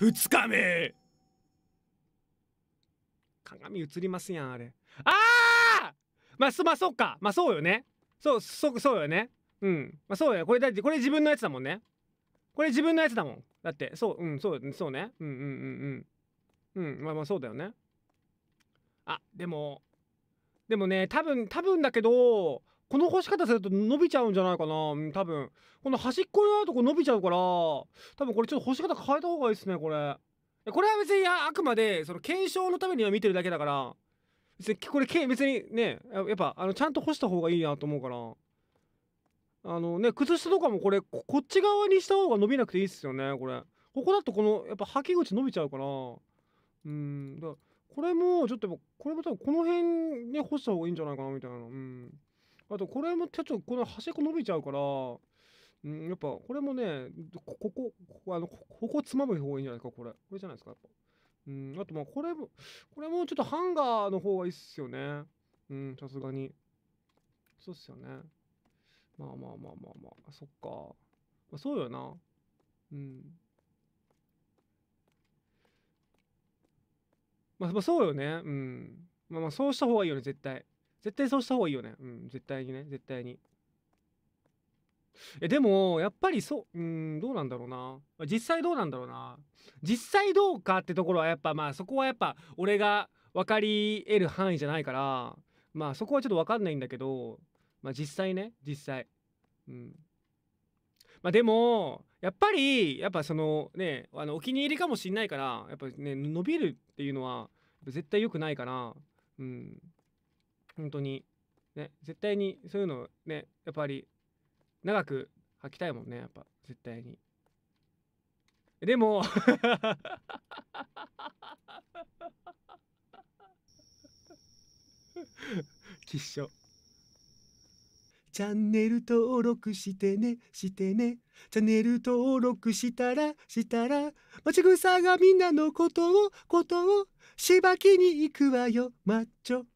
2日目鏡映りますやんあれああまあそまあそっかまあそうよねそうそそうよねうんまあそうやこれだってこれ自分のやつだもんねこれ自分のやつだもんだってそううんそうそうねうんうんうんうんうんまあまあそうだよねあでもでもね多分多分だけどこの干し方すると伸びちゃうんじゃないかな多分この端っこのとこ伸びちゃうから多分これちょっと干し方変えた方がいいですねこれこれは別にあくまでその検証のためには見てるだけだから別にこれ別にねやっぱあのちゃんと干した方がいいなと思うからあのね靴下とかもこれこっち側にした方が伸びなくていいっすよねこれここだとこのやっぱ履き口伸びちゃうからうんだこれもちょっとこれも多分この辺に干した方がいいんじゃないかなみたいなうんあとこれもちょっとこの端っこ伸びちゃうから、うん、やっぱこれもね、ここ、ここ、あの、ここつまむ方がいいんじゃないですか、これ。これじゃないですか、やっぱ。うん、あとまあこれも、これもちょっとハンガーの方がいいっすよね。うん、さすがに。そうっすよね。まあまあまあまあまあ、そっか。まあ、そうよな。うん。まあ、まあ、そうよね。うん。まあまあ、そうした方がいいよね、絶対。絶対そうした方がいいよね。うん、絶対にね、絶対に。えでもやっぱりそううんどうなんだろうな実際どうなんだろうな実際どうかってところはやっぱまあそこはやっぱ俺が分かり得る範囲じゃないからまあそこはちょっと分かんないんだけどまあ実際ね実際うんまあでもやっぱりやっぱそのねあのお気に入りかもしんないからやっぱね伸びるっていうのは絶対良くないからうん本当にね絶対にそういうのねやっぱり長く履きたいもんねやっぱ絶対にでも きっしょチャンネル登録してねしてねチャンネル登録したらしたらまちぐさがみんなのことをことをしばきに行くわよマッチョ